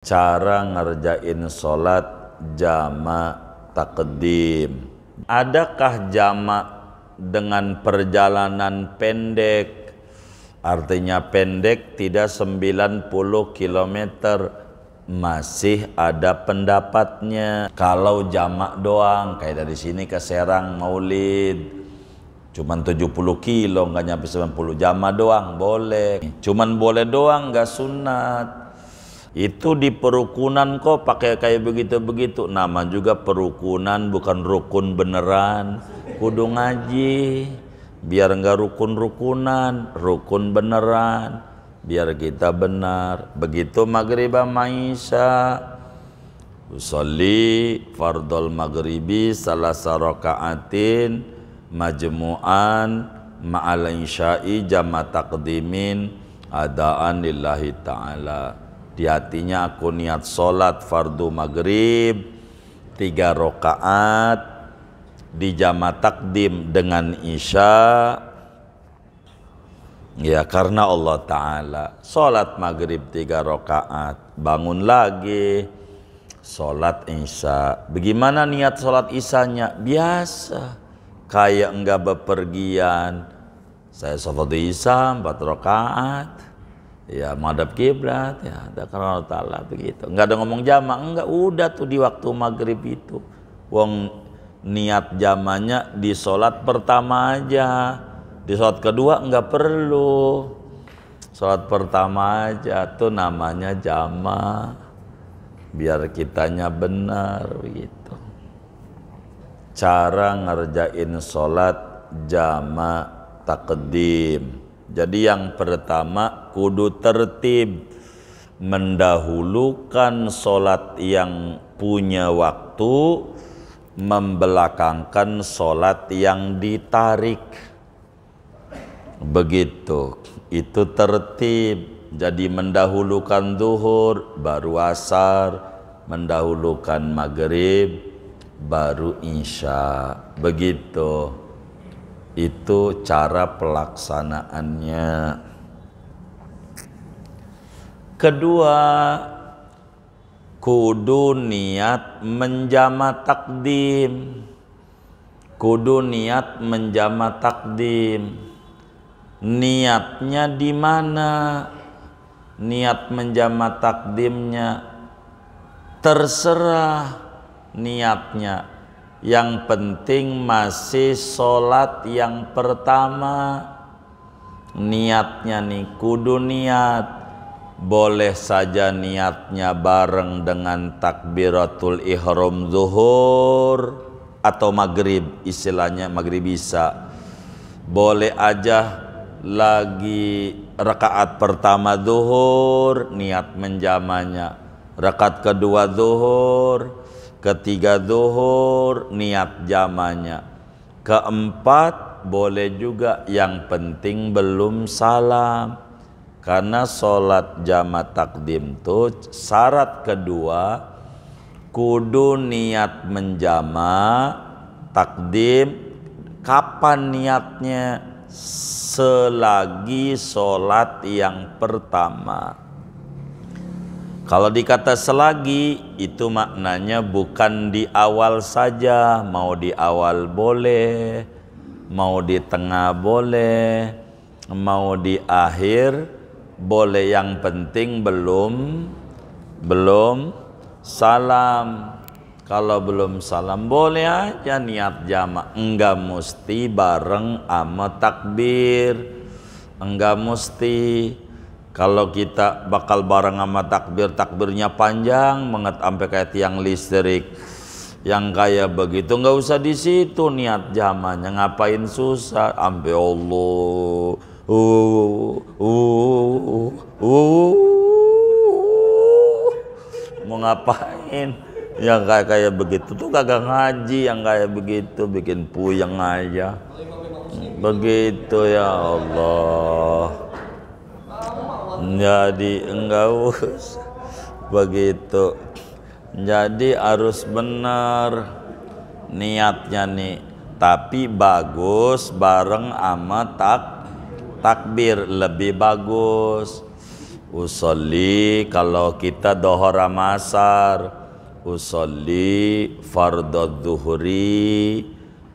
cara ngerjain sholat jama takdim adakah jama dengan perjalanan pendek artinya pendek tidak 90 km masih ada pendapatnya kalau jamak doang kayak dari sini ke Serang Maulid cuman 70 kilo nggak nyampe 90 jama doang boleh cuman boleh doang nggak sunat itu di perukunan kok pakai kayak begitu-begitu. Nama juga perukunan bukan rukun beneran. Kudu ngaji. Biar enggak rukun-rukunan, rukun beneran. Biar kita benar. Begitu maghribah maisha. Usalli fardol maghribi salah sarokaatin majmu'an ma'alain insya'i jama takdimin adaan lillahi ta'ala. Di hatinya aku niat sholat fardu maghrib tiga rokaat di jama takdim dengan isya ya karena Allah Ta'ala sholat maghrib tiga rokaat bangun lagi sholat isya bagaimana niat sholat isanya biasa kayak enggak bepergian saya sholat isya empat rokaat ya madhab kiblat ya ada karena taala begitu nggak ada ngomong jamak enggak udah tuh di waktu maghrib itu wong niat jamanya di sholat pertama aja di sholat kedua nggak perlu sholat pertama aja tuh namanya jama biar kitanya benar begitu cara ngerjain sholat jama takdim jadi yang pertama kudu tertib mendahulukan solat yang punya waktu membelakangkan solat yang ditarik begitu itu tertib jadi mendahulukan duhur baru asar mendahulukan maghrib baru insya begitu itu cara pelaksanaannya. Kedua, kudu niat menjama takdim. Kudu niat menjama takdim. Niatnya di mana? Niat menjama takdimnya terserah niatnya yang penting masih sholat yang pertama niatnya nih kudu niat boleh saja niatnya bareng dengan takbiratul ihram zuhur atau maghrib istilahnya maghrib bisa boleh aja lagi rakaat pertama zuhur niat menjamanya rakaat kedua zuhur Ketiga zuhur niat jamannya. Keempat boleh juga yang penting belum salam. Karena sholat jama takdim itu syarat kedua kudu niat menjama takdim kapan niatnya selagi sholat yang pertama. Kalau dikata selagi itu maknanya bukan di awal saja, mau di awal boleh, mau di tengah boleh, mau di akhir boleh. Yang penting belum belum salam. Kalau belum salam boleh aja niat jamak, enggak mesti bareng ama takbir. Enggak mesti kalau kita bakal bareng sama takbir takbirnya panjang banget sampai kayak tiang listrik yang kayak begitu nggak usah di situ niat zamannya ngapain susah sampai Allah uh, uh, uh, uh. mau ngapain yang kayak kayak begitu tuh kagak ngaji yang kayak begitu bikin puyeng aja begitu ya Allah jadi enggak usah begitu jadi harus benar niatnya nih tapi bagus bareng ama tak takbir lebih bagus usolli kalau kita dohor amasar usolli fardhu dhuhri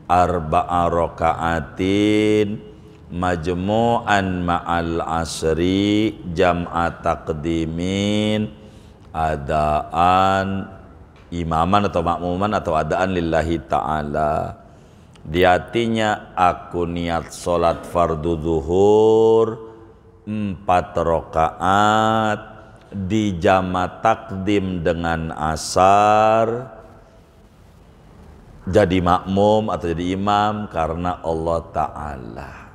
arba'a rakaatin majmu'an ma'al asri jam'a taqdimin adaan imaman atau makmuman atau adaan lillahi ta'ala di hatinya aku niat sholat fardu zuhur empat rokaat di jama takdim dengan asar jadi makmum atau jadi imam karena Allah Ta'ala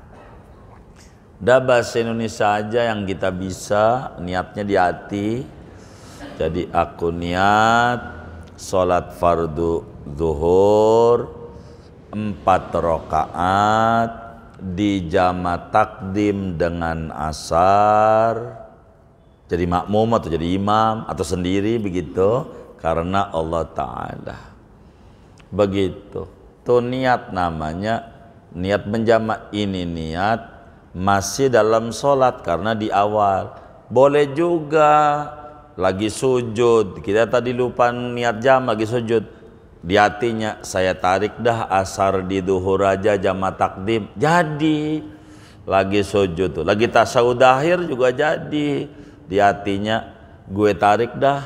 Dah bahasa Indonesia aja yang kita bisa, niatnya di hati. Jadi aku niat sholat fardu zuhur empat rokaat di jama takdim dengan asar jadi makmum atau jadi imam atau sendiri begitu karena Allah Ta'ala begitu tuh niat namanya niat menjamak ini niat masih dalam sholat karena di awal boleh juga lagi sujud kita tadi lupa niat jam lagi sujud di hatinya saya tarik dah asar di duhur aja jama takdim jadi lagi sujud tuh lagi tasawud akhir juga jadi di hatinya gue tarik dah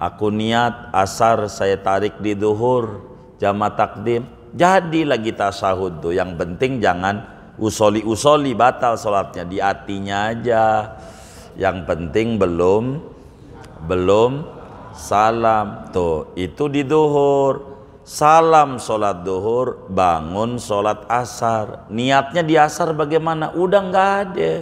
aku niat asar saya tarik di duhur jama takdim jadi lagi tasawud tuh yang penting jangan usoli usoli batal sholatnya di hatinya aja yang penting belum belum salam tuh itu di duhur salam sholat duhur bangun sholat asar niatnya di asar bagaimana udah nggak ada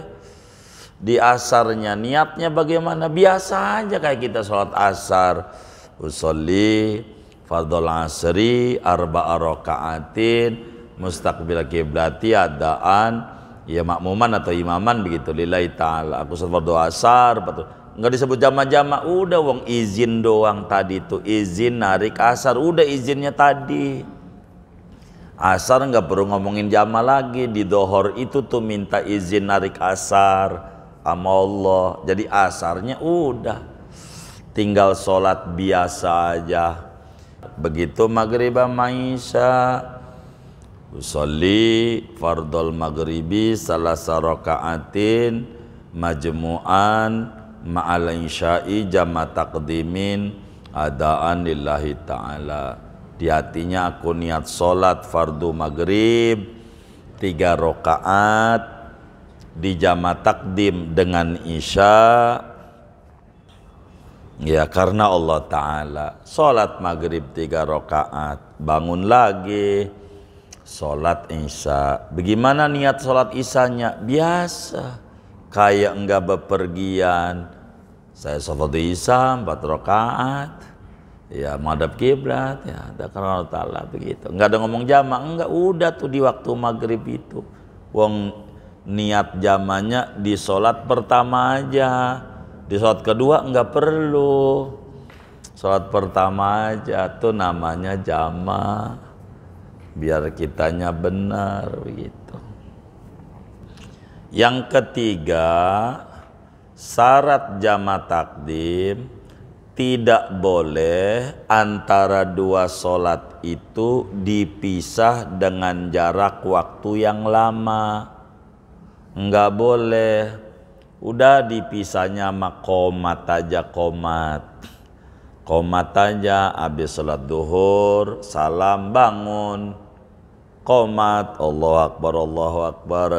di asarnya niatnya bagaimana biasa aja kayak kita sholat asar usoli fardol asri arba rokaatin mustaqbil kiblati adaan ya makmuman atau imaman begitu lillahi taala aku sempat berdoa asar betul enggak disebut jama-jama udah wong izin doang tadi itu izin narik asar udah izinnya tadi asar enggak perlu ngomongin jama lagi di dohor itu tuh minta izin narik asar sama Allah jadi asarnya udah tinggal sholat biasa aja begitu maghribah maisha Usolli fardol maghribi salasa raka'atin majmu'an ma'al insya'i jama takdimin adaan lillahi ta'ala di hatinya aku niat sholat fardu maghrib tiga rokaat di jama takdim dengan isya ya karena Allah Ta'ala sholat maghrib tiga rokaat bangun lagi Sholat isya. Bagaimana niat sholat isanya? Biasa. Kayak enggak bepergian. Saya sholat isya empat rakaat. Ya madhab kiblat. Ya ada karena taala begitu. Enggak ada ngomong jamak. Enggak udah tuh di waktu maghrib itu. Wong niat jamannya di sholat pertama aja. Di sholat kedua enggak perlu. Sholat pertama aja tuh namanya jamak biar kitanya benar begitu. Yang ketiga, syarat jama takdim tidak boleh antara dua sholat itu dipisah dengan jarak waktu yang lama. Enggak boleh. Udah dipisahnya sama komat aja komat. Komat aja habis sholat duhur, salam bangun komat Allah Akbar Allahu Akbar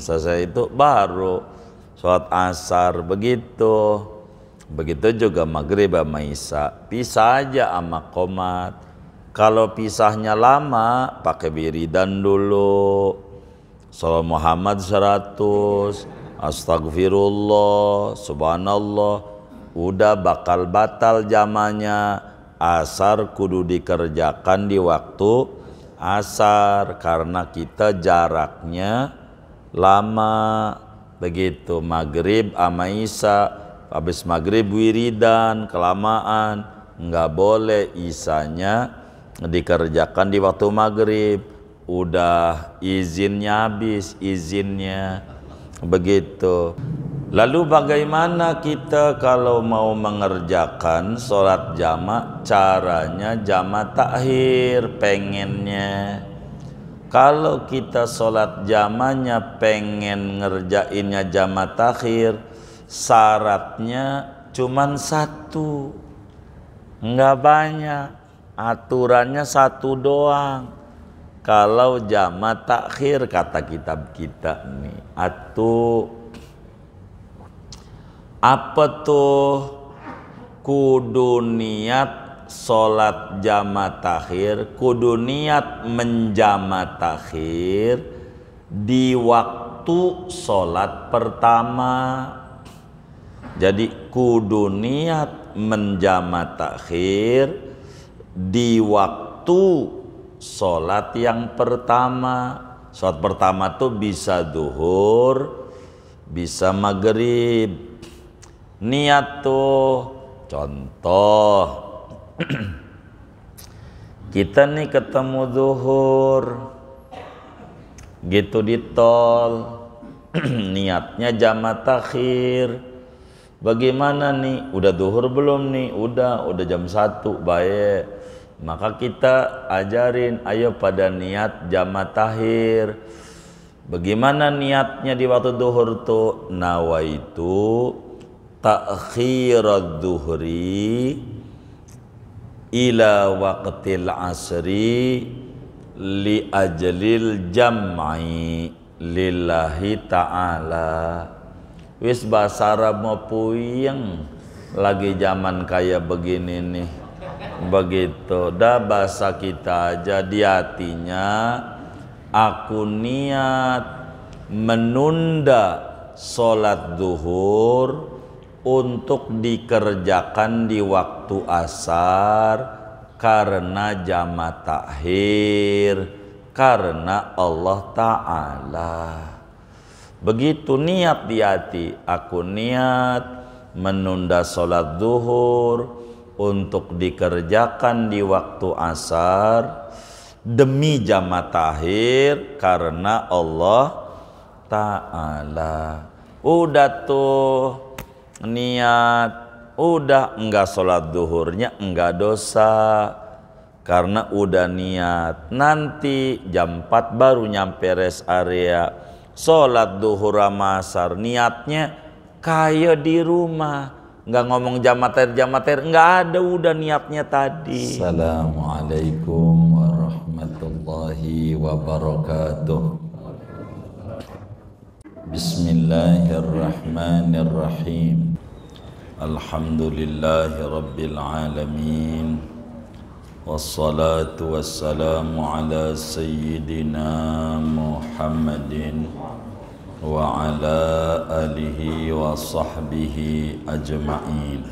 Saya itu baru sholat asar begitu begitu juga maghrib sama isya pisah aja sama komat kalau pisahnya lama pakai biridan dulu Salam Muhammad seratus, Astagfirullah Subhanallah Udah bakal batal zamannya Asar kudu dikerjakan di waktu asar karena kita jaraknya lama begitu maghrib sama isya habis maghrib wiridan kelamaan nggak boleh isanya dikerjakan di waktu maghrib udah izinnya habis izinnya begitu Lalu bagaimana kita kalau mau mengerjakan sholat jama' caranya jama' takhir pengennya kalau kita sholat jamanya pengen ngerjainnya jama' takhir syaratnya cuma satu nggak banyak aturannya satu doang kalau jama' takhir kata kitab kita nih atuh apa tuh kudu niat sholat jama akhir kudu niat menjama akhir di waktu sholat pertama jadi kudu niat menjama akhir di waktu sholat yang pertama sholat pertama tuh bisa duhur bisa maghrib niat tuh contoh kita nih ketemu zuhur gitu di tol niatnya jamat takhir bagaimana nih udah duhur belum nih udah udah jam satu baik maka kita ajarin ayo pada niat jamat tahir bagaimana niatnya di waktu duhur tuh nawaitu ad duhri ila waqtil asri li ajlil jam'i lillahi ta'ala wis bahasa Arab mau puyeng lagi zaman kayak begini nih begitu dah bahasa kita aja di hatinya aku niat menunda sholat duhur untuk dikerjakan di waktu asar karena jama takhir karena Allah Ta'ala begitu niat di hati aku niat menunda sholat zuhur untuk dikerjakan di waktu asar demi jama tahir karena Allah Ta'ala udah tuh niat udah enggak sholat duhurnya enggak dosa karena udah niat nanti jam 4 baru nyampe rest area sholat duhur masar niatnya kaya di rumah enggak ngomong jam materi jam materi nggak ada udah niatnya tadi Assalamualaikum warahmatullahi wabarakatuh Bismillahirrahmanirrahim الحمد لله رب العالمين والصلاة والسلام على سيدنا محمد وعلى آله وصحبه أجمعين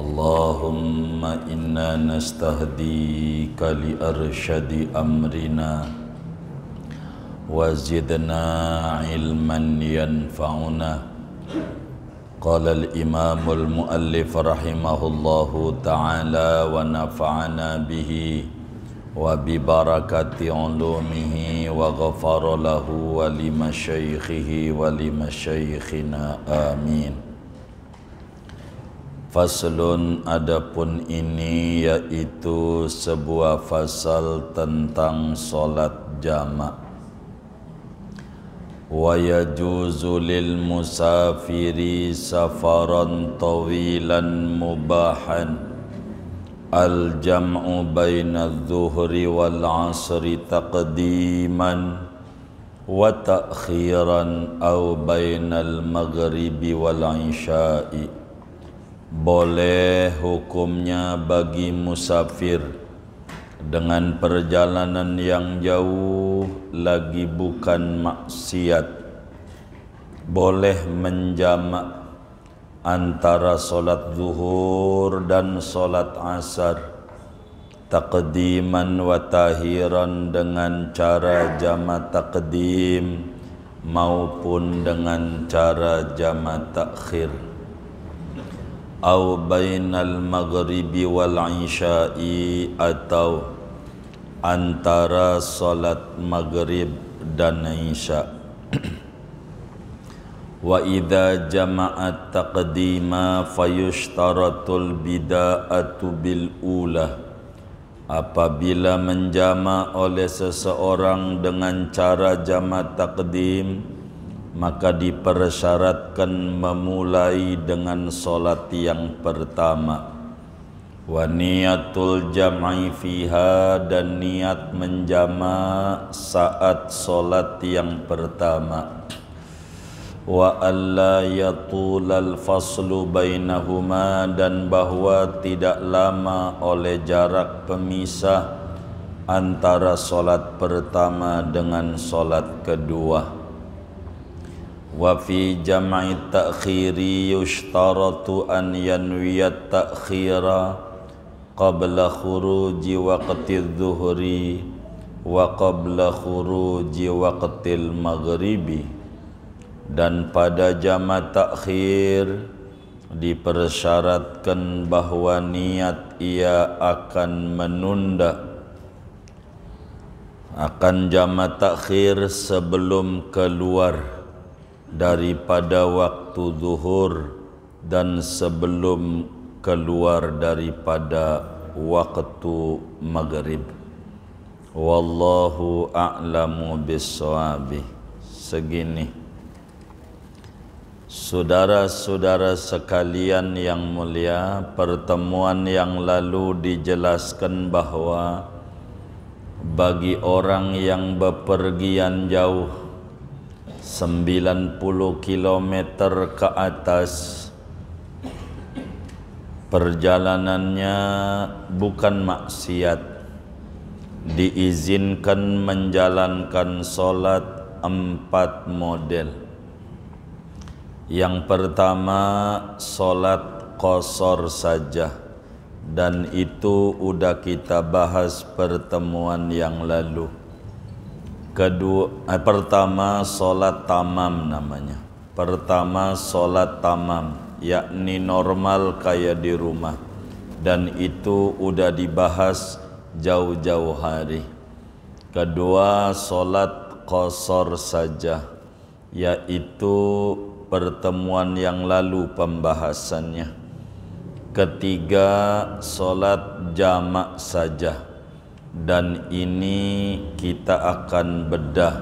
اللهم إنا نستهديك لأرشد أمرنا وزدنا علما ينفعنا قال الإمام المؤلف رحمه الله تعالى ونفعنا به وببركة علومه وغفر له ولمشيخه ولمشيخنا آمين Faslun adapun ini yaitu sebuah fasal tentang solat jamaah ويجوز للمسافر سفرا طويلا مباحا الجمع بين الظهر والعصر تقديما وتأخيرا أو بين المغرب والعشاء boleh hukumnya bagi musafir musafir dengan perjalanan yang jauh lagi bukan maksiat boleh menjamak antara solat zuhur dan solat asar takdiman wa tahiran dengan cara jama takdim maupun dengan cara jama takhir أو بين المغرب والعشاء أتوا antara solat maghrib dan isya wa idza jama'at taqdima fayushtaratul bida'atu bil ula apabila menjama oleh seseorang dengan cara jama' taqdim maka dipersyaratkan memulai dengan solat yang pertama wa niyatul jam'i fiha dan niat menjama saat solat yang pertama wa alla yatulal faslu bainahuma dan bahwa tidak lama oleh jarak pemisah antara solat pertama dengan solat kedua وفي جمع التأخير يشترط أن ينوي التأخير قبل خروج وقت الظهر وقبل خروج وقت المغرب dan pada jama takhir dipersyaratkan bahwa niat ia akan menunda akan jama takhir sebelum keluar daripada waktu zuhur dan sebelum keluar daripada waktu maghrib wallahu a'lamu bisawabi segini Saudara-saudara sekalian yang mulia, pertemuan yang lalu dijelaskan bahawa bagi orang yang bepergian jauh 90 km ke atas perjalanannya bukan maksiat diizinkan menjalankan solat empat model yang pertama solat kosor saja dan itu udah kita bahas pertemuan yang lalu Kedua, eh, pertama solat tamam namanya. Pertama solat tamam, yakni normal kayak di rumah. Dan itu udah dibahas jauh-jauh hari. Kedua, solat kosor saja, yaitu pertemuan yang lalu pembahasannya. Ketiga, solat jamak saja dan ini kita akan bedah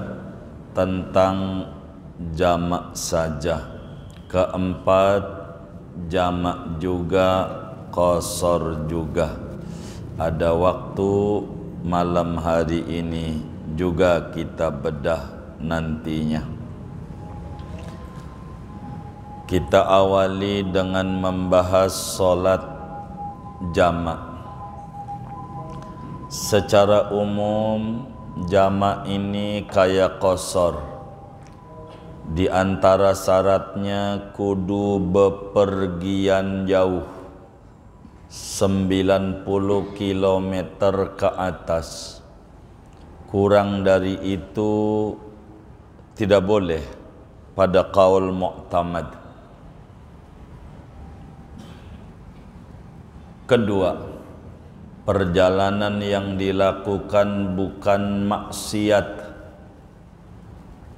tentang jamak saja. Keempat jamak juga kosor juga. Ada waktu malam hari ini juga kita bedah nantinya. Kita awali dengan membahas solat jamak Secara umum jamak ini kaya kosor Di antara syaratnya kudu bepergian jauh 90 km ke atas Kurang dari itu tidak boleh pada kaul mu'tamad Kedua Kedua perjalanan yang dilakukan bukan maksiat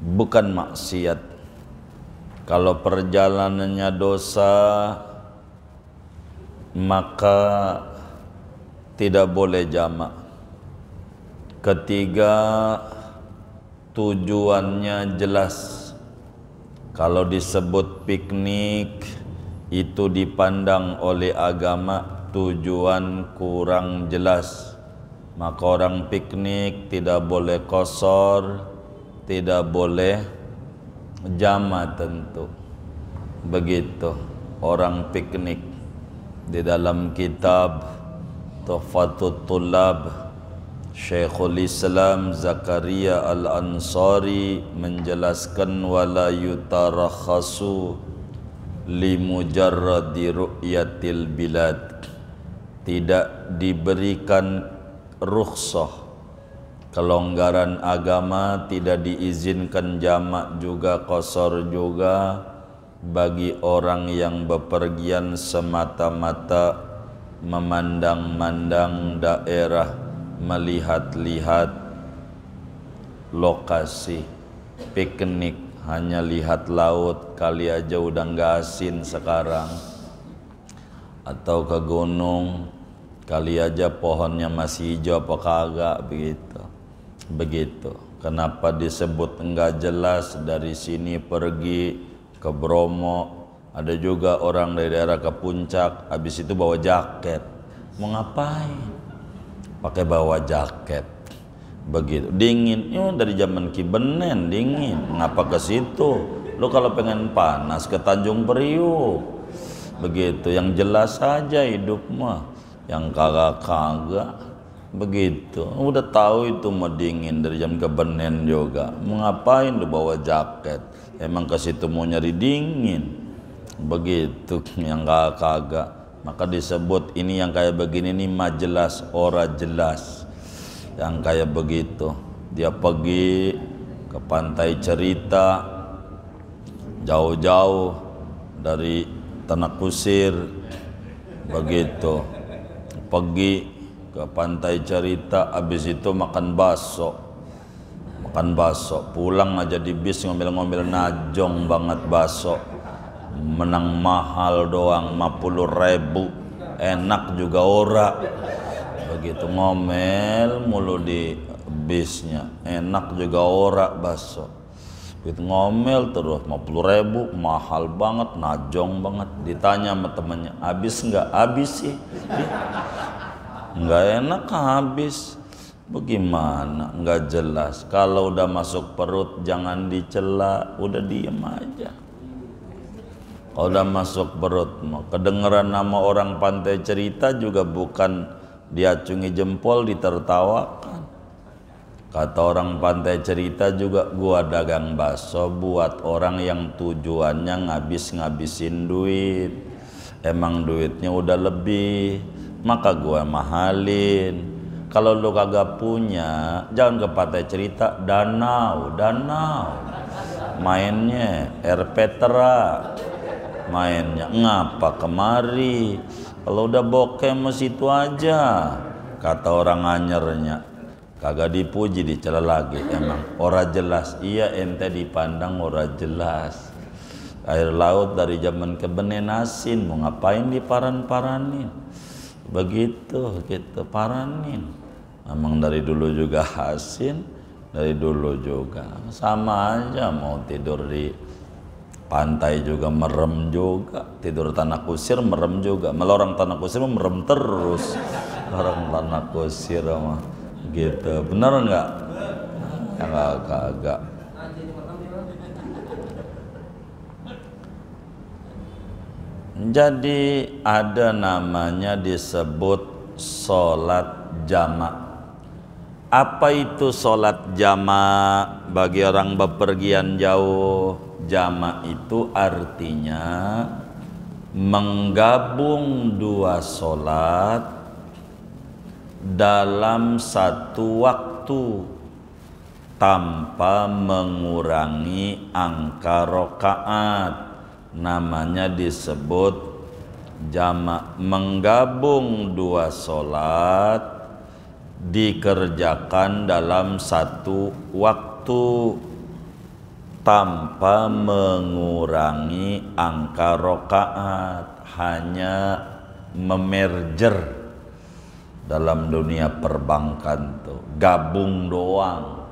bukan maksiat kalau perjalanannya dosa maka tidak boleh jamak ketiga tujuannya jelas kalau disebut piknik itu dipandang oleh agama tujuan kurang jelas maka orang piknik tidak boleh kosor tidak boleh jama tentu begitu orang piknik di dalam kitab Tuhfatul Tulab Syekhul Islam Zakaria Al-Ansari menjelaskan wala yutarakhasu limujarradi ru'yatil bilad tidak diberikan rukhsah kelonggaran agama tidak diizinkan jamak juga kosor juga bagi orang yang bepergian semata-mata memandang-mandang daerah melihat-lihat lokasi piknik hanya lihat laut kali aja udah nggak asin sekarang atau ke gunung kali aja pohonnya masih hijau apa kagak begitu begitu kenapa disebut enggak jelas dari sini pergi ke Bromo ada juga orang dari daerah ke puncak habis itu bawa jaket mau ngapain pakai bawa jaket begitu dingin ya dari zaman kibenen dingin kenapa ke situ lo kalau pengen panas ke Tanjung Priuk begitu yang jelas saja hidup mah yang kagak-kagak begitu udah tahu itu mau dingin dari jam kebenen juga mengapain lu bawa jaket emang ke situ mau nyari dingin begitu yang kagak-kagak maka disebut ini yang kayak begini nih mah jelas ora jelas yang kayak begitu dia pergi ke pantai cerita jauh-jauh dari tanah kusir begitu pergi ke pantai cerita habis itu makan baso makan baso pulang aja di bis ngomel-ngomel najong banget baso menang mahal doang 50 ribu enak juga ora begitu ngomel mulu di bisnya enak juga ora baso Duit ngomel terus 50 ribu mahal banget, najong banget. Ditanya sama temennya, habis nggak? Habis sih. Nggak enak habis. Bagaimana? Nggak jelas. Kalau udah masuk perut jangan dicela, udah diem aja. Kalau udah masuk perut, kedengeran nama orang pantai cerita juga bukan diacungi jempol, ditertawakan. Kata orang pantai cerita juga gua dagang bakso buat orang yang tujuannya ngabis-ngabisin duit. Emang duitnya udah lebih, maka gua mahalin. Kalau lu kagak punya, jangan ke pantai cerita danau, danau. Mainnya air tera. Mainnya ngapa kemari? Kalau udah bokeh mesti itu aja. Kata orang anyernya, kagak dipuji dicela lagi emang ora jelas iya ente dipandang ora jelas air laut dari zaman asin mau ngapain diparan-paranin begitu kita gitu, paranin emang dari dulu juga asin, dari dulu juga sama aja mau tidur di pantai juga merem juga tidur tanah kusir merem juga melorong tanah kusir merem terus orang tanah kusir mah gitu benar nggak enggak ya, enggak jadi ada namanya disebut sholat jamak apa itu sholat jamak bagi orang bepergian jauh jamak itu artinya menggabung dua sholat dalam satu waktu tanpa mengurangi angka rokaat namanya disebut jama menggabung dua solat dikerjakan dalam satu waktu tanpa mengurangi angka rokaat hanya memerger dalam dunia perbankan tuh gabung doang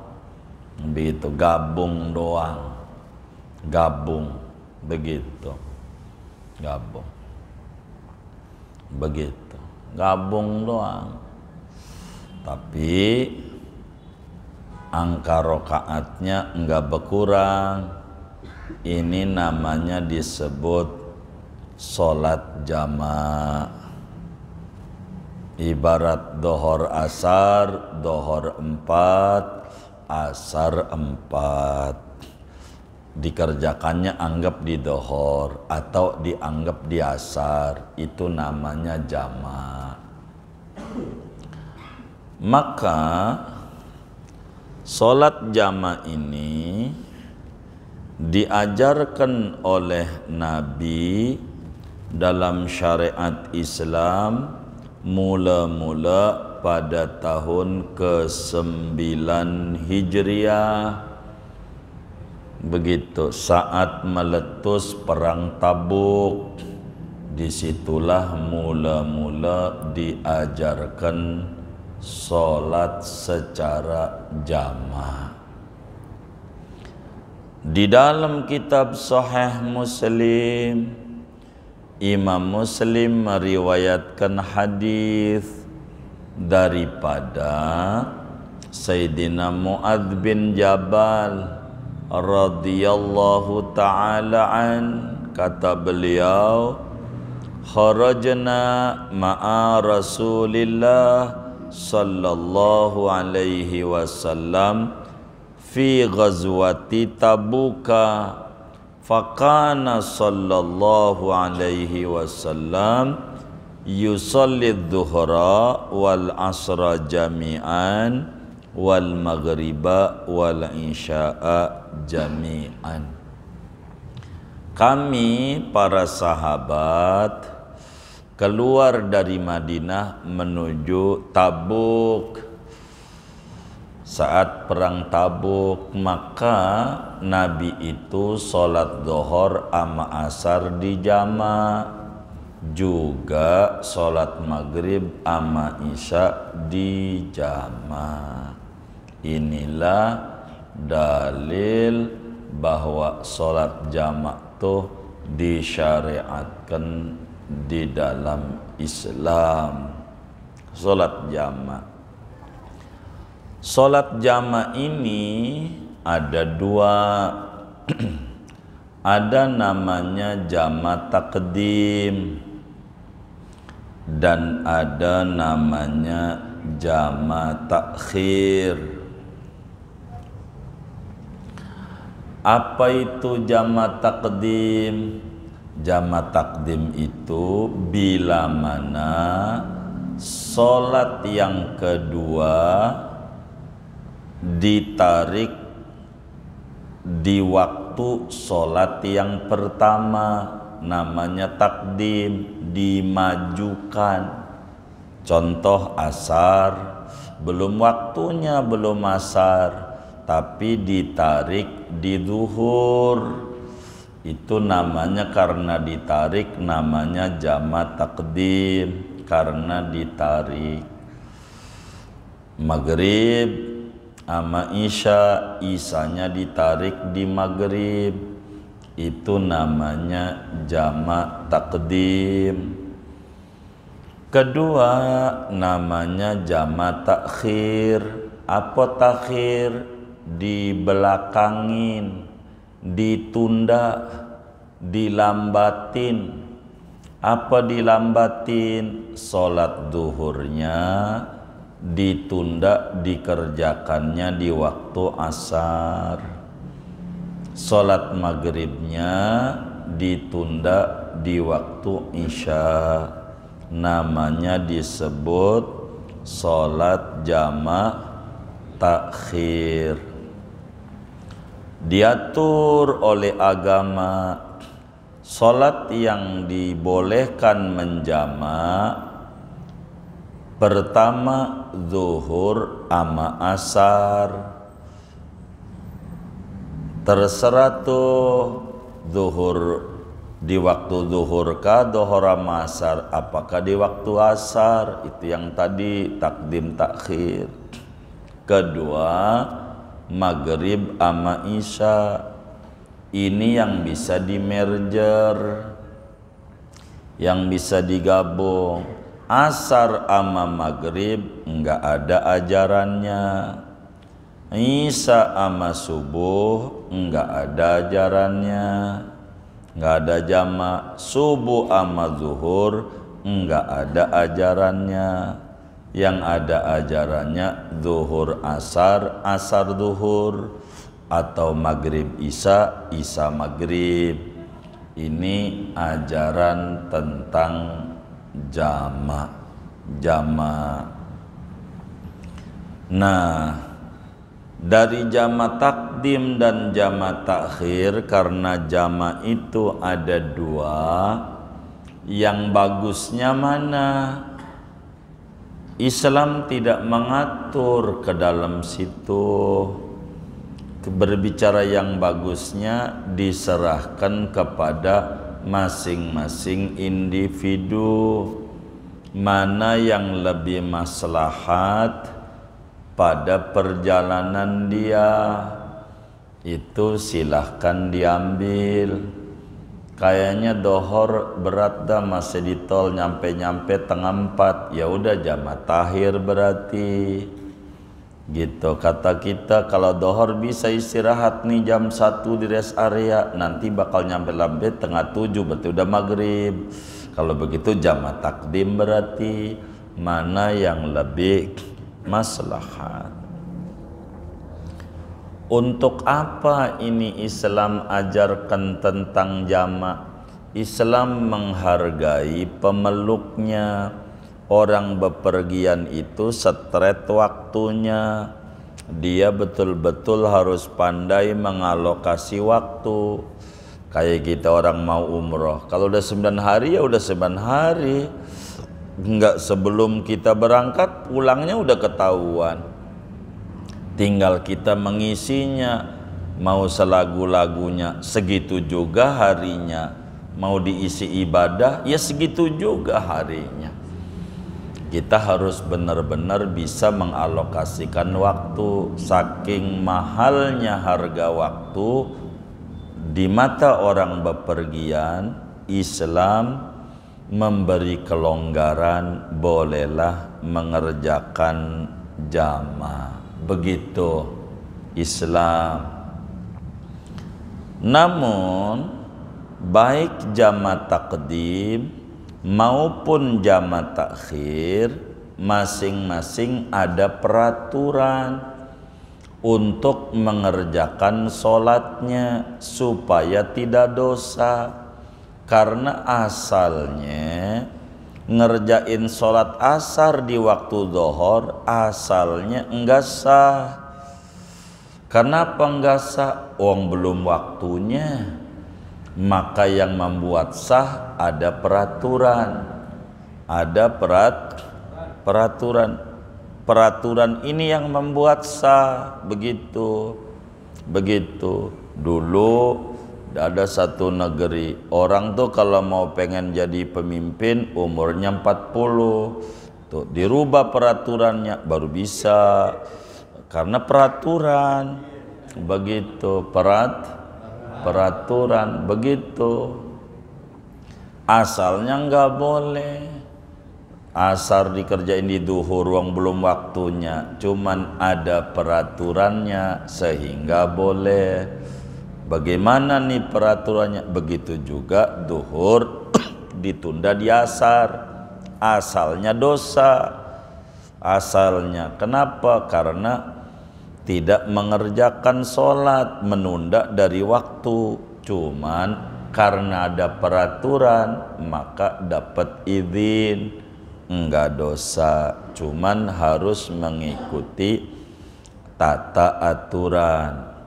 begitu gabung doang gabung begitu gabung begitu gabung doang tapi angka rokaatnya enggak berkurang ini namanya disebut sholat jamaah ibarat dohor asar, dohor empat, asar empat. Dikerjakannya anggap di dohor atau dianggap di asar, itu namanya jama. Maka solat jama ini diajarkan oleh Nabi dalam syariat Islam mula-mula pada tahun ke-9 Hijriah begitu saat meletus perang Tabuk disitulah mula-mula diajarkan solat secara jamaah di dalam kitab sahih muslim Imam Muslim meriwayatkan hadis daripada Sayyidina Muad bin Jabal radhiyallahu taala an kata beliau kharajna ma'a Rasulillah sallallahu alaihi wasallam fi ghazwati tabuka Fakana sallallahu alaihi wasallam yusalli dhuhra wal asra jami'an wal maghriba wal isya'a jami'an. Kami para sahabat keluar dari Madinah menuju Tabuk saat perang tabuk maka nabi itu sholat dohor ama asar di jama juga sholat maghrib ama isya di jama inilah dalil bahwa sholat jama tuh disyariatkan di dalam Islam sholat jama Salat jama ini ada dua ada namanya jama takdim dan ada namanya jama takhir. Apa itu jama takdim? Jama takdim itu bila mana solat yang kedua ditarik di waktu sholat yang pertama namanya takdim dimajukan contoh asar belum waktunya belum asar tapi ditarik di duhur itu namanya karena ditarik namanya jama takdim karena ditarik maghrib Ama Isya Isanya ditarik di maghrib itu namanya jamak takdim kedua namanya jamak takhir apa takhir belakangin, ditunda dilambatin apa dilambatin solat duhurnya ditunda dikerjakannya di waktu asar sholat maghribnya ditunda di waktu isya namanya disebut sholat jamak takhir diatur oleh agama sholat yang dibolehkan menjamak pertama zuhur ama asar terserah tuh zuhur di waktu zuhur kah zuhur ama asar apakah di waktu asar itu yang tadi takdim takhir kedua maghrib ama isya ini yang bisa di merger yang bisa digabung asar ama maghrib enggak ada ajarannya Isa ama subuh enggak ada ajarannya enggak ada jama subuh ama zuhur enggak ada ajarannya yang ada ajarannya zuhur asar asar zuhur atau maghrib isya isya maghrib ini ajaran tentang Jama, Jama. nah dari jama takdim dan jama takhir karena jama itu ada dua yang bagusnya mana Islam tidak mengatur ke dalam situ berbicara yang bagusnya diserahkan kepada masing-masing individu mana yang lebih maslahat pada perjalanan dia itu silahkan diambil kayaknya dohor berat dah masih di tol nyampe-nyampe tengah empat ya udah jamat tahir berarti gitu kata kita kalau dohor bisa istirahat nih jam satu di rest area nanti bakal nyampe lambe tengah tujuh berarti udah maghrib kalau begitu jam takdim berarti mana yang lebih maslahat untuk apa ini Islam ajarkan tentang jamak Islam menghargai pemeluknya orang bepergian itu setret waktunya dia betul-betul harus pandai mengalokasi waktu kayak kita orang mau umroh kalau udah sembilan hari ya udah sembilan hari enggak sebelum kita berangkat pulangnya udah ketahuan tinggal kita mengisinya mau selagu-lagunya segitu juga harinya mau diisi ibadah ya segitu juga harinya kita harus benar-benar bisa mengalokasikan waktu saking mahalnya harga waktu di mata orang bepergian Islam memberi kelonggaran bolehlah mengerjakan jamaah begitu Islam namun baik jamaah takdim maupun jama takhir masing-masing ada peraturan untuk mengerjakan sholatnya supaya tidak dosa karena asalnya ngerjain sholat asar di waktu dohor asalnya enggak sah kenapa enggak sah uang belum waktunya maka yang membuat sah ada peraturan ada perat peraturan peraturan ini yang membuat sah begitu begitu dulu ada satu negeri orang tuh kalau mau pengen jadi pemimpin umurnya 40 tuh dirubah peraturannya baru bisa karena peraturan begitu perat peraturan begitu asalnya nggak boleh asar dikerjain di duhur wong belum waktunya cuman ada peraturannya sehingga boleh bagaimana nih peraturannya begitu juga duhur ditunda di asar asalnya dosa asalnya kenapa karena tidak mengerjakan sholat menunda dari waktu cuman karena ada peraturan maka dapat izin enggak dosa cuman harus mengikuti tata aturan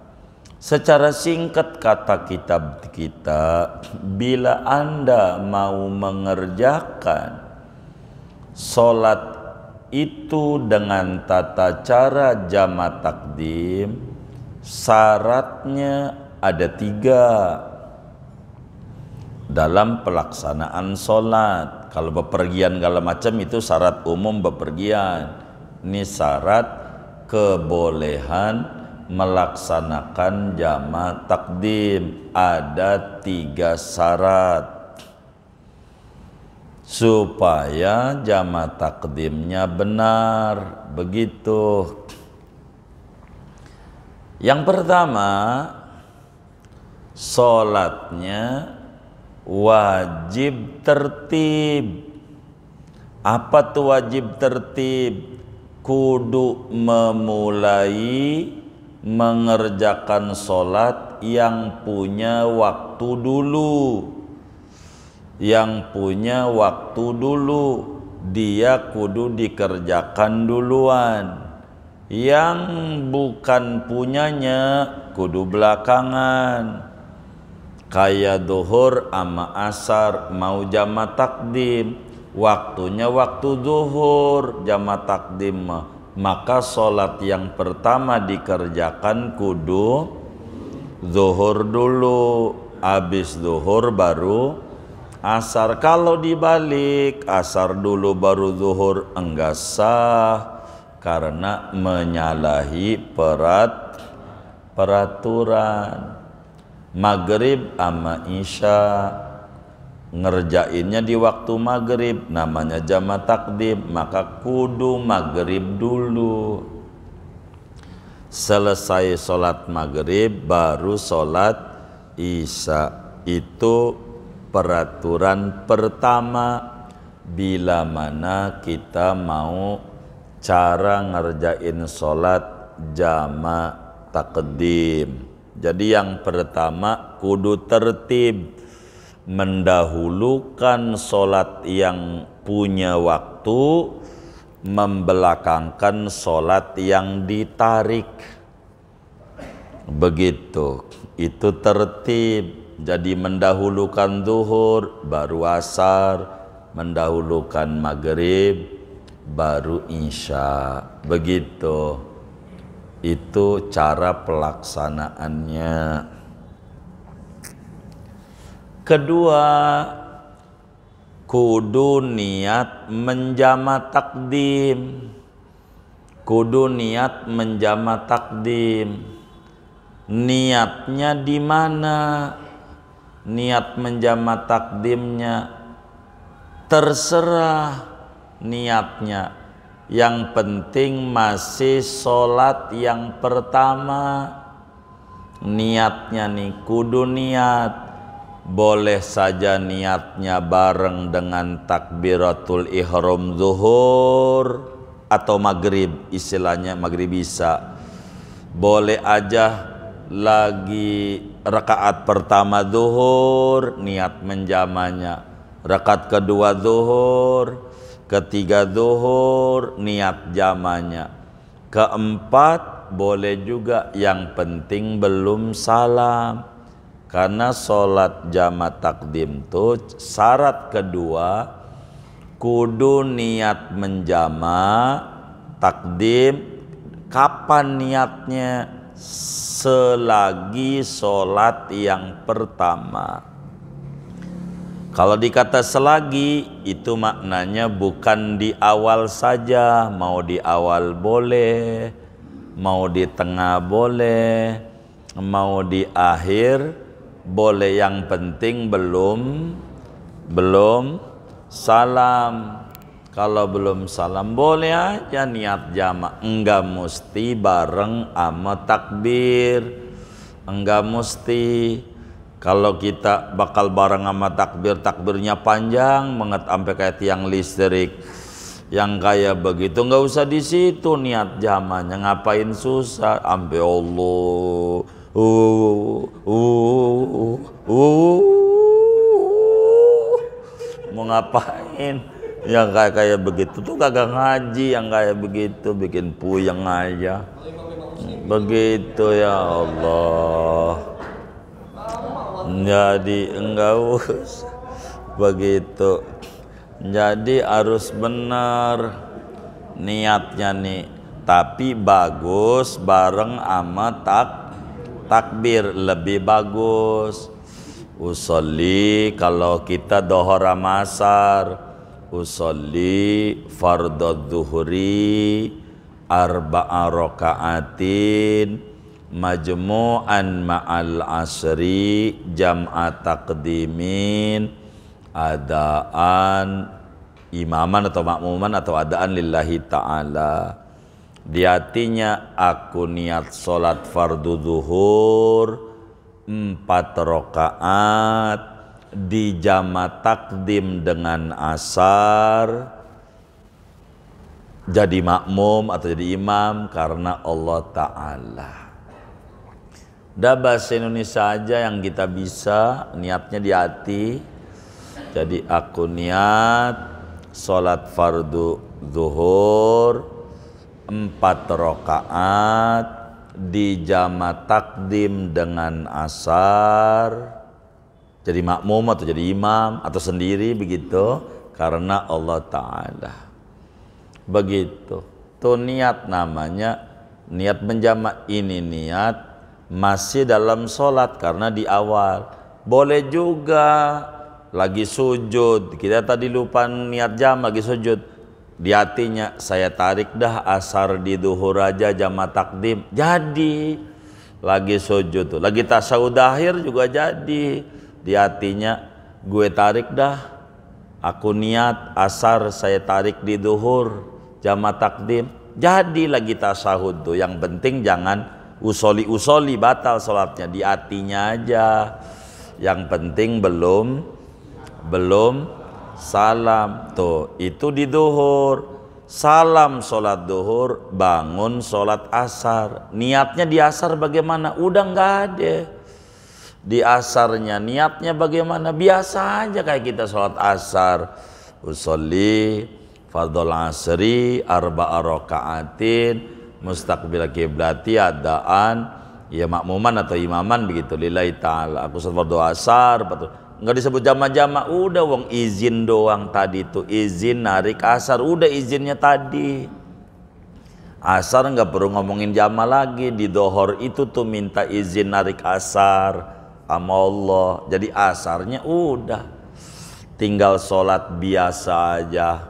secara singkat kata kitab kita bila anda mau mengerjakan sholat itu dengan tata cara jama takdim syaratnya ada tiga dalam pelaksanaan sholat kalau bepergian segala macam itu syarat umum bepergian ini syarat kebolehan melaksanakan jama takdim ada tiga syarat supaya jama takdimnya benar begitu yang pertama sholatnya wajib tertib apa tuh wajib tertib kudu memulai mengerjakan sholat yang punya waktu dulu yang punya waktu dulu dia kudu dikerjakan duluan yang bukan punyanya kudu belakangan kaya duhur ama asar mau jama takdim waktunya waktu duhur jama takdim maka sholat yang pertama dikerjakan kudu zuhur dulu habis zuhur baru Asar kalau dibalik, asar dulu baru zuhur enggak sah karena menyalahi perat peraturan. Maghrib sama Isya ngerjainnya di waktu maghrib namanya jama takdim maka kudu maghrib dulu selesai sholat maghrib baru sholat isya itu peraturan pertama bila mana kita mau cara ngerjain sholat jama takdim. Jadi yang pertama kudu tertib mendahulukan sholat yang punya waktu membelakangkan sholat yang ditarik begitu itu tertib jadi mendahulukan duhur baru asar, mendahulukan maghrib baru insya. Begitu. Itu cara pelaksanaannya. Kedua, kudu niat menjama takdim. Kudu niat menjama takdim. Niatnya di mana? niat menjama takdimnya terserah niatnya yang penting masih sholat yang pertama niatnya nih kudu niat boleh saja niatnya bareng dengan takbiratul ihram zuhur atau maghrib istilahnya maghrib bisa boleh aja lagi rakaat pertama zuhur niat menjamanya rakaat kedua zuhur ketiga zuhur niat jamanya keempat boleh juga yang penting belum salam karena sholat jama takdim itu syarat kedua kudu niat menjama takdim kapan niatnya selagi solat yang pertama. Kalau dikata selagi itu maknanya bukan di awal saja, mau di awal boleh, mau di tengah boleh, mau di akhir boleh yang penting belum belum salam kalau belum salam boleh aja niat jamak. Enggak mesti bareng ama takbir. Enggak mesti. Kalau kita bakal bareng sama takbir, takbirnya panjang, menget sampai kayak tiang listrik. Yang kayak begitu nggak usah di situ niat jamannya ngapain susah sampai Allah. Uh, uh, uh, uh, uh, mau ngapain? yang kayak kayak begitu tuh kagak ngaji yang kayak begitu bikin puyeng aja begitu ya Allah jadi enggak us, begitu jadi harus benar niatnya nih tapi bagus bareng ama tak takbir lebih bagus usolli kalau kita dohora masar usolli fardhu dhuhri arba'a raka'atin majmu'an ma'al asri jam'a taqdimin adaan imaman atau makmuman atau adaan lillahi ta'ala di hatinya aku niat sholat fardu duhur empat rokaat di jama takdim dengan asar jadi makmum atau jadi imam karena Allah Ta'ala Dah bahasa Indonesia aja yang kita bisa niatnya di hati jadi aku niat sholat fardu zuhur empat rokaat di jama takdim dengan asar jadi makmum atau jadi imam atau sendiri begitu karena Allah Ta'ala begitu tuh niat namanya niat menjamak ini niat masih dalam solat karena di awal boleh juga lagi sujud kita tadi lupa niat jam lagi sujud di hatinya saya tarik dah asar di duhur aja jama takdim jadi lagi sujud tuh lagi tasawud akhir juga jadi di hatinya gue tarik dah aku niat asar saya tarik di duhur jama takdim jadi lagi tasahud tuh yang penting jangan usoli-usoli batal sholatnya di hatinya aja yang penting belum belum salam tuh itu di duhur salam sholat duhur bangun sholat asar niatnya di asar bagaimana udah nggak ada di asarnya niatnya bagaimana biasa aja kayak kita sholat asar usolli fadl asri arba'a arokaatin mustaqbil kiblati adaan ya makmuman atau imaman begitu lillahi taala aku sholat doa asar betul nggak disebut jama-jama udah wong izin doang tadi itu izin narik asar udah izinnya tadi Asar nggak perlu ngomongin jama lagi di dohor itu tuh minta izin narik asar sama Allah jadi asarnya udah tinggal sholat biasa aja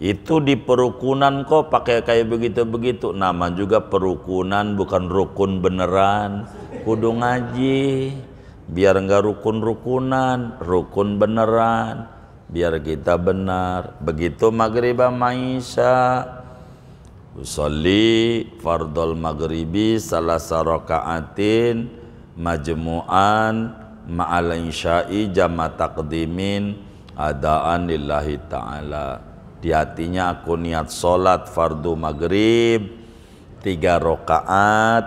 itu di perukunan kok pakai kayak begitu-begitu nama juga perukunan bukan rukun beneran kudu ngaji biar enggak rukun-rukunan rukun beneran biar kita benar begitu maghribah maisha Usolli fardol maghribi salah sarokaatin majmu'an ma'al insya'i jama takdimin adaan lillahi ta'ala di hatinya aku niat sholat fardu maghrib tiga rokaat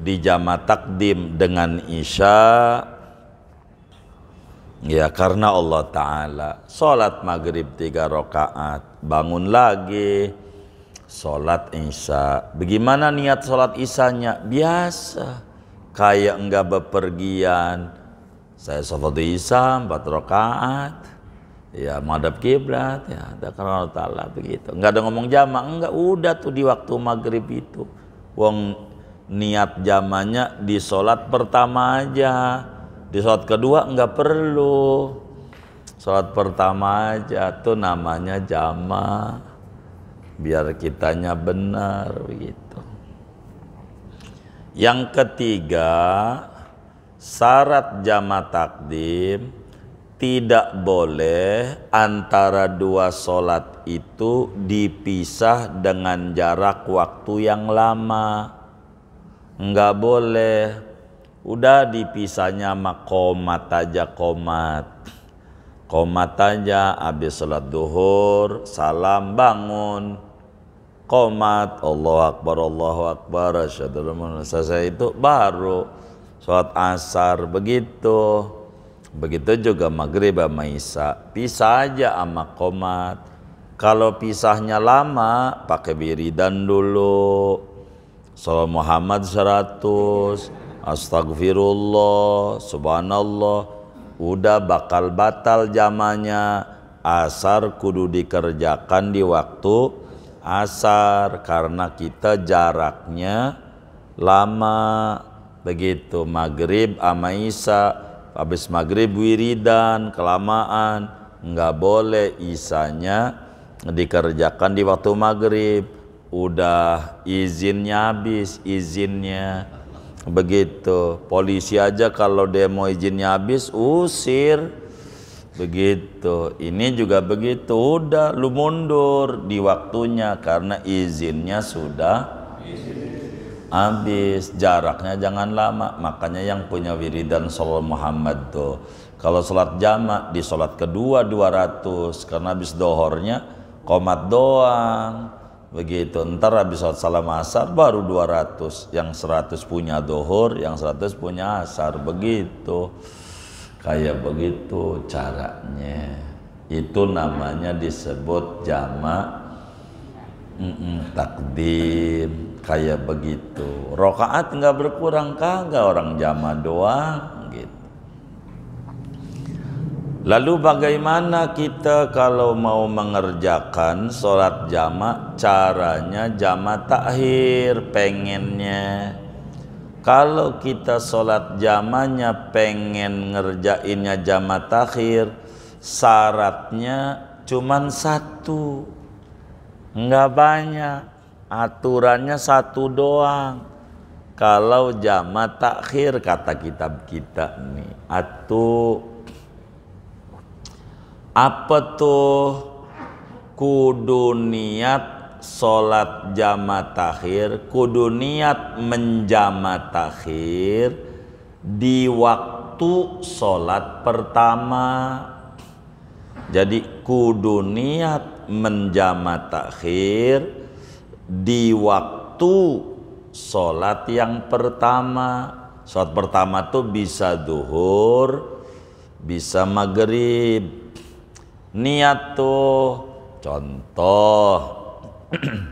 di jama takdim dengan isya ya karena Allah Ta'ala sholat maghrib tiga rokaat bangun lagi sholat isya bagaimana niat sholat isanya biasa kayak enggak bepergian saya sholat isya empat rakaat ya madhab kiblat ya ada karena taala begitu Enggak ada ngomong jama enggak udah tuh di waktu maghrib itu wong niat jamanya di sholat pertama aja di sholat kedua enggak perlu sholat pertama aja tuh namanya jama biar kitanya benar begitu yang ketiga, syarat jama takdim tidak boleh antara dua sholat itu dipisah dengan jarak waktu yang lama. Enggak boleh. Udah dipisahnya sama komat aja komat. Komat aja habis sholat duhur, salam bangun komat Allahu Akbar Allahu Akbar Saya itu baru sholat asar begitu begitu juga maghrib sama isya pisah aja sama komat kalau pisahnya lama pakai biridan dulu Salam Muhammad seratus Astagfirullah Subhanallah udah bakal batal zamannya asar kudu dikerjakan di waktu asar karena kita jaraknya lama begitu maghrib ama isya habis maghrib wiridan kelamaan nggak boleh isanya dikerjakan di waktu maghrib udah izinnya habis izinnya begitu polisi aja kalau demo izinnya habis usir Begitu. Ini juga begitu. Udah lu mundur di waktunya karena izinnya sudah habis. Jaraknya jangan lama. Makanya yang punya wiridan sholat Muhammad tuh. Kalau sholat jamak di sholat kedua 200 karena habis dohornya komat doang. Begitu. Ntar habis sholat salam asar baru 200. Yang 100 punya dohor, yang 100 punya asar. Begitu kayak begitu caranya itu namanya disebut jama mm takdim kayak begitu rokaat nggak berkurang kagak orang jama doa gitu lalu bagaimana kita kalau mau mengerjakan sholat jama caranya jama takhir pengennya kalau kita sholat jamanya pengen ngerjainnya jama takhir syaratnya cuma satu nggak banyak aturannya satu doang kalau jama takhir kata kitab kita nih atau apa tuh kudu niat Solat jama takhir kudu niat menjama takhir di waktu solat pertama jadi kudu niat menjama takhir di waktu solat yang pertama Solat pertama tuh bisa duhur bisa maghrib niat tuh contoh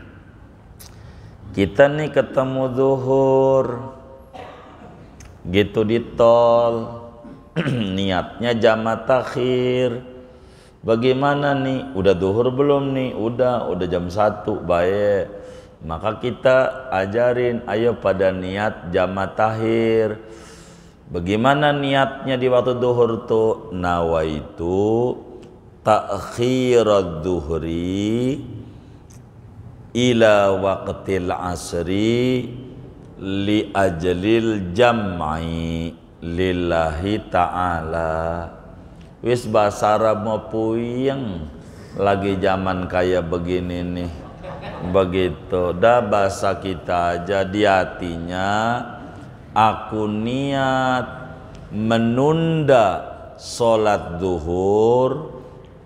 kita nih ketemu zuhur gitu di tol niatnya jama takhir bagaimana nih udah zuhur belum nih udah udah jam satu baik maka kita ajarin ayo pada niat jama tahir bagaimana niatnya di waktu duhur tuh nawaitu takhir zuhri ila waqtil asri li ajlil jam'i lillahi ta'ala wis bahasa Arab mau puyeng lagi zaman kayak begini nih begitu dah bahasa kita aja di hatinya aku niat menunda sholat duhur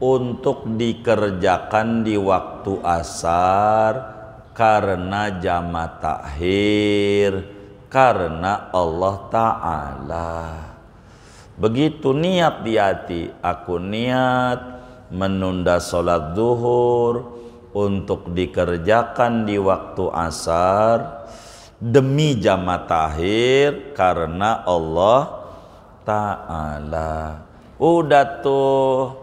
untuk dikerjakan di waktu asar karena jama takhir karena Allah Ta'ala begitu niat di hati aku niat menunda sholat zuhur untuk dikerjakan di waktu asar demi jama tahir karena Allah Ta'ala udah tuh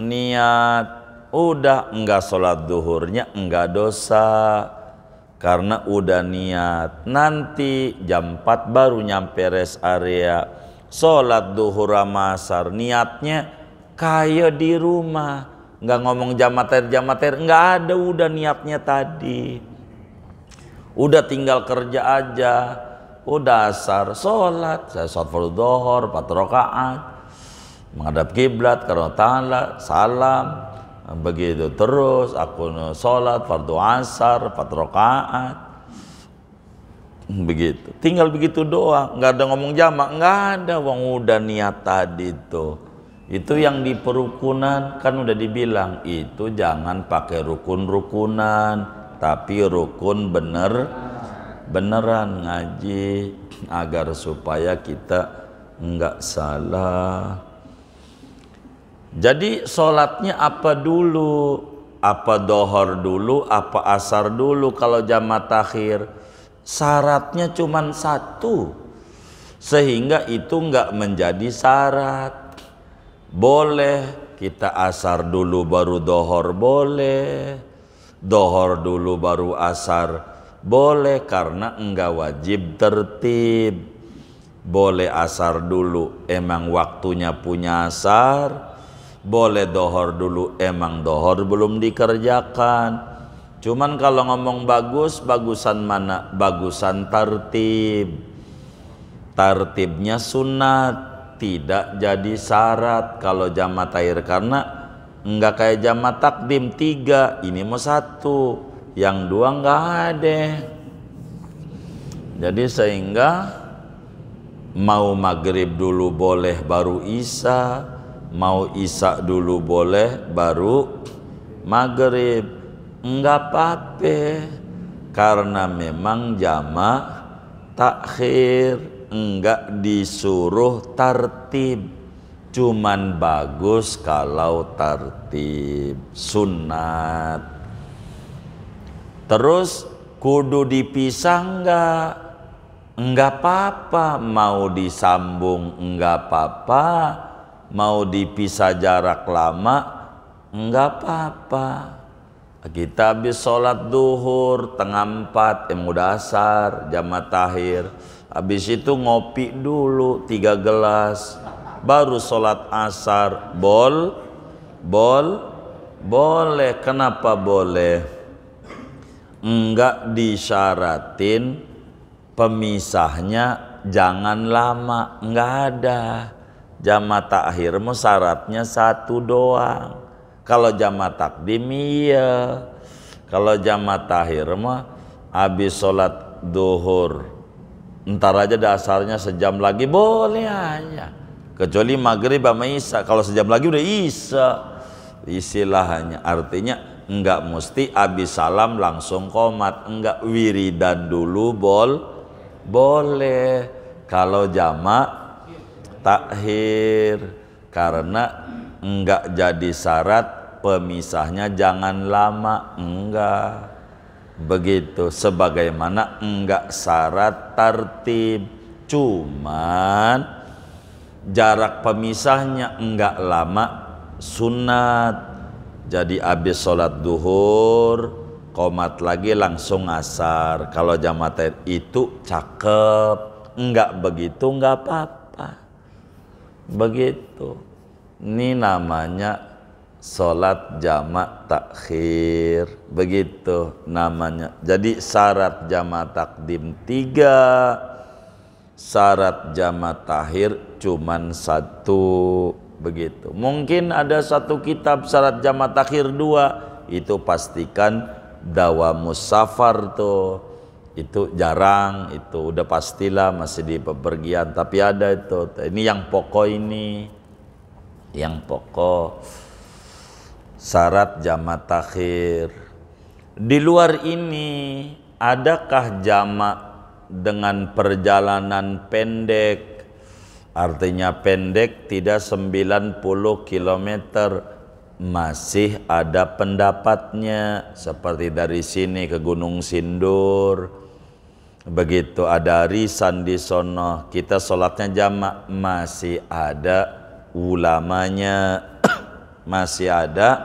niat udah enggak sholat duhurnya enggak dosa karena udah niat nanti jam 4 baru nyampe rest area sholat duhur masar niatnya kayak di rumah enggak ngomong jam materi jam materi enggak ada udah niatnya tadi udah tinggal kerja aja udah asar sholat saya sholat fardhu dohor empat rakaat menghadap kiblat karena taala salam begitu terus aku sholat fardu asar empat rakaat begitu tinggal begitu doa nggak ada ngomong jamak nggak ada wong udah niat tadi itu itu yang di perukunan kan udah dibilang itu jangan pakai rukun rukunan tapi rukun bener beneran ngaji agar supaya kita nggak salah jadi sholatnya apa dulu? Apa dohor dulu? Apa asar dulu kalau jamat matahir Syaratnya cuma satu. Sehingga itu nggak menjadi syarat. Boleh kita asar dulu baru dohor boleh. Dohor dulu baru asar boleh karena enggak wajib tertib. Boleh asar dulu, emang waktunya punya asar, boleh dohor dulu, emang dohor belum dikerjakan. Cuman kalau ngomong bagus, bagusan mana? Bagusan tertib. Tertibnya sunat, tidak jadi syarat kalau jamat air karena enggak kayak jamat takdim tiga, ini mau satu, yang dua enggak ada. Jadi sehingga mau maghrib dulu boleh baru isya mau isak dulu boleh baru maghrib enggak pape karena memang jama takhir enggak disuruh tertib cuman bagus kalau tertib sunat terus kudu dipisah enggak enggak apa-apa mau disambung enggak apa-apa mau dipisah jarak lama enggak apa-apa kita habis sholat duhur tengah empat yang udah asar jamaah tahir habis itu ngopi dulu tiga gelas baru sholat asar bol bol boleh kenapa boleh enggak disyaratin pemisahnya jangan lama enggak ada jama takhir syaratnya satu doang kalau jama takdim iya kalau jama takhir mah habis sholat duhur ntar aja dasarnya sejam lagi boleh aja kecuali maghrib sama isya kalau sejam lagi udah isya hanya. artinya enggak mesti habis salam langsung komat enggak wiridan dulu bol boleh kalau jamak takhir karena enggak jadi syarat pemisahnya jangan lama enggak begitu sebagaimana enggak syarat tertib cuman jarak pemisahnya enggak lama sunat jadi habis sholat duhur komat lagi langsung asar kalau jamat itu cakep enggak begitu enggak apa-apa Begitu. Ini namanya sholat jamak takhir. Begitu namanya. Jadi syarat jamak takdim tiga, syarat jamak takhir cuman satu. Begitu. Mungkin ada satu kitab syarat jamak takhir dua, itu pastikan dawa musafar tuh itu jarang itu udah pastilah masih di pepergian tapi ada itu ini yang pokok ini yang pokok syarat jamaah takhir di luar ini adakah jamaah dengan perjalanan pendek artinya pendek tidak 90 km masih ada pendapatnya seperti dari sini ke Gunung Sindur Begitu ada risan di sono, kita sholatnya jamak masih ada ulamanya, masih ada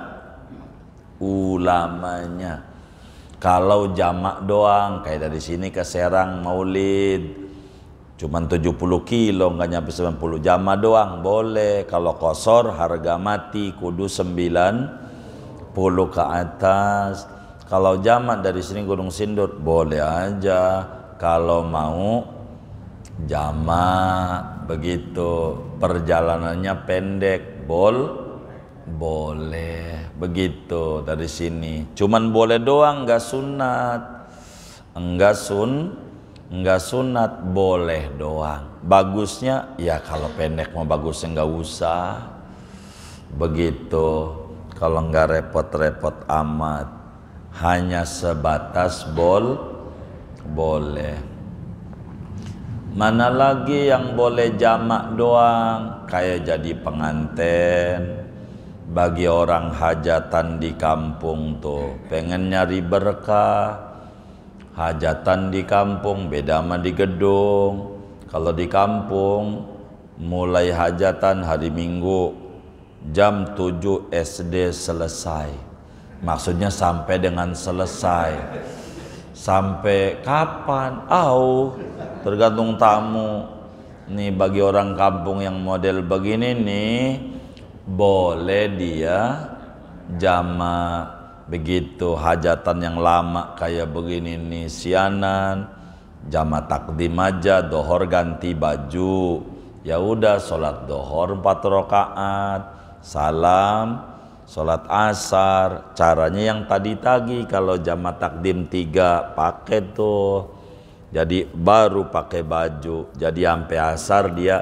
ulamanya. Kalau jamak doang, kayak dari sini ke Serang Maulid, cuman 70 kilo nggak nyampe 90 jama doang boleh kalau kosor harga mati kudu puluh ke atas kalau jamak dari sini Gunung Sindur boleh aja kalau mau jama begitu perjalanannya pendek bol boleh begitu dari sini cuman boleh doang nggak sunat enggak sun enggak sunat boleh doang bagusnya ya kalau pendek mau bagusnya enggak usah begitu kalau enggak repot-repot amat hanya sebatas bol boleh mana lagi yang boleh jamak doang kayak jadi penganten bagi orang hajatan di kampung tuh pengen nyari berkah hajatan di kampung beda sama di gedung kalau di kampung mulai hajatan hari minggu jam 7 SD selesai. Maksudnya sampai dengan selesai sampai kapan? Au, tergantung tamu. Nih bagi orang kampung yang model begini nih, boleh dia jama begitu hajatan yang lama kayak begini nih sianan jama takdim aja dohor ganti baju ya udah sholat dohor empat rakaat salam Sholat asar, caranya yang tadi pagi kalau jamaah takdim tiga pakai tuh. Jadi baru pakai baju. Jadi sampai asar dia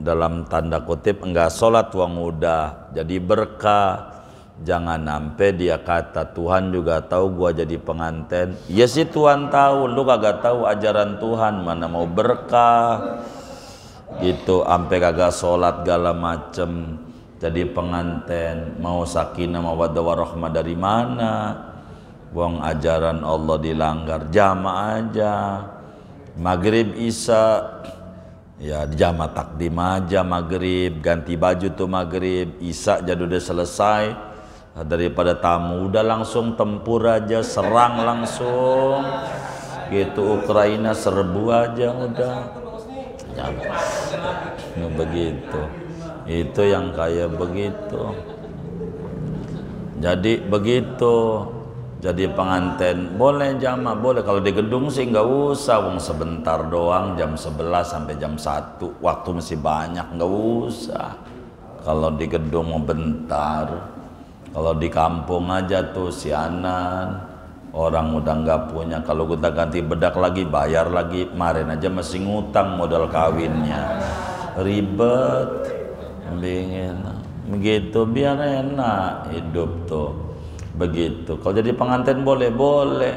dalam tanda kutip enggak sholat uang udah. Jadi berkah. Jangan sampai dia kata Tuhan juga tahu gua jadi penganten. Ya sih Tuhan tahu, lu kagak tahu ajaran Tuhan mana mau berkah. Gitu sampai kagak sholat gala macem jadi penganten mau sakinah mau mawaddah warahmah dari mana buang ajaran Allah dilanggar jama aja maghrib isa ya jama takdim aja maghrib ganti baju tuh maghrib isa jadi udah selesai daripada tamu udah langsung tempur aja serang langsung gitu Ukraina serbu aja udah ya, begitu itu yang kaya begitu jadi begitu jadi pengantin boleh jama boleh kalau di gedung sih nggak usah wong sebentar doang jam 11 sampai jam 1 waktu masih banyak nggak usah kalau di gedung mau bentar kalau di kampung aja tuh si sianan orang udah nggak punya kalau kita ganti bedak lagi bayar lagi kemarin aja masih ngutang modal kawinnya ribet Bingin. Begitu biar enak hidup tuh. Begitu. Kalau jadi pengantin boleh, boleh.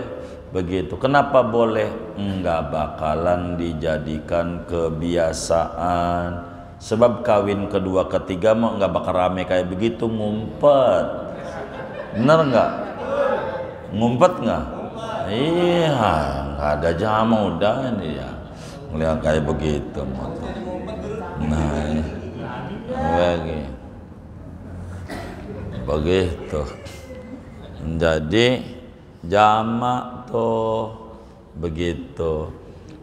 Begitu. Kenapa boleh? Enggak bakalan dijadikan kebiasaan. Sebab kawin kedua ketiga mau enggak bakal rame kayak begitu ngumpet. Bener enggak? Ngumpet enggak? Iya, nggak ada jamu udah ini ya. Ngeliat kayak begitu. Nah, lagi begitu jadi jamak tuh begitu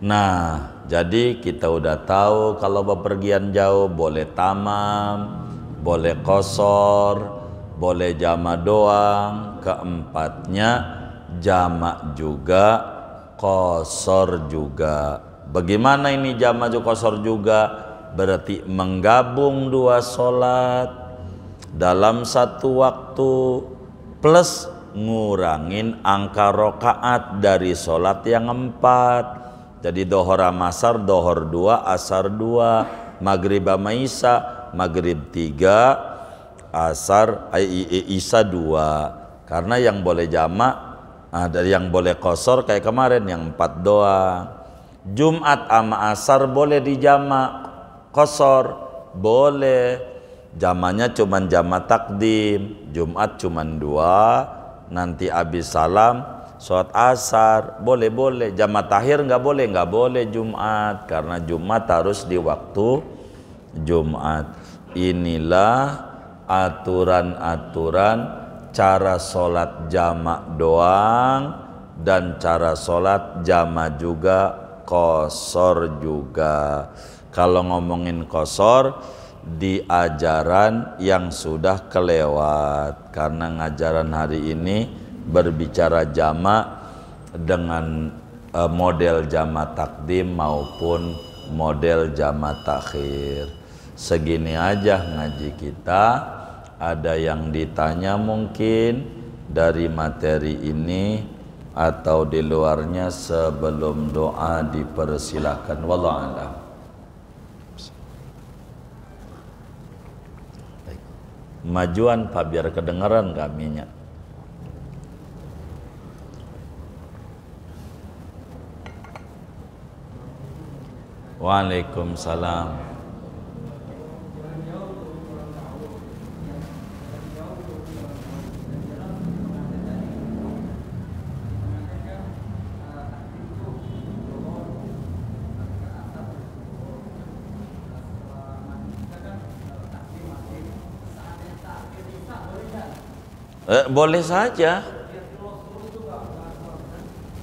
nah jadi kita udah tahu kalau bepergian jauh boleh tamam boleh kosor boleh jama doang keempatnya jamak juga kosor juga bagaimana ini jamak juga kosor juga berarti menggabung dua sholat dalam satu waktu plus ngurangin angka rokaat dari sholat yang empat jadi dohor amasar dohor dua asar dua maghrib amaisa, isa maghrib tiga asar eh, isa dua karena yang boleh jamak ada ah, dari yang boleh kosor kayak kemarin yang empat doa Jumat sama asar boleh dijamak kosor boleh jamannya cuma jama takdim Jumat cuma dua nanti habis salam sholat asar boleh boleh jama tahir nggak boleh nggak boleh Jumat karena Jumat harus di waktu Jumat inilah aturan-aturan cara sholat jamak doang dan cara sholat jama juga kosor juga kalau ngomongin kosor di ajaran yang sudah kelewat karena ngajaran hari ini berbicara jama dengan e, model jama takdim maupun model jama takhir segini aja ngaji kita ada yang ditanya mungkin dari materi ini atau di luarnya sebelum doa dipersilakan Wallahualam. majuan Pak biar kedengaran kaminya Waalaikumsalam Eh, boleh saja.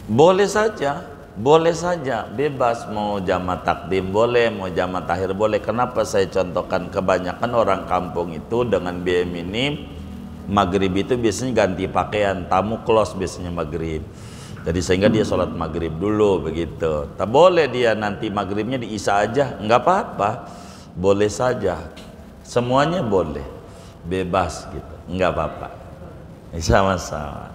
Boleh saja, boleh saja bebas mau jamaah takdim boleh, mau jamaah tahir boleh. Kenapa saya contohkan kebanyakan orang kampung itu dengan BM ini maghrib itu biasanya ganti pakaian tamu close biasanya maghrib. Jadi sehingga dia sholat maghrib dulu begitu. Tak boleh dia nanti maghribnya di aja, nggak apa-apa, boleh saja. Semuanya boleh, bebas gitu, nggak apa-apa. Sama-sama.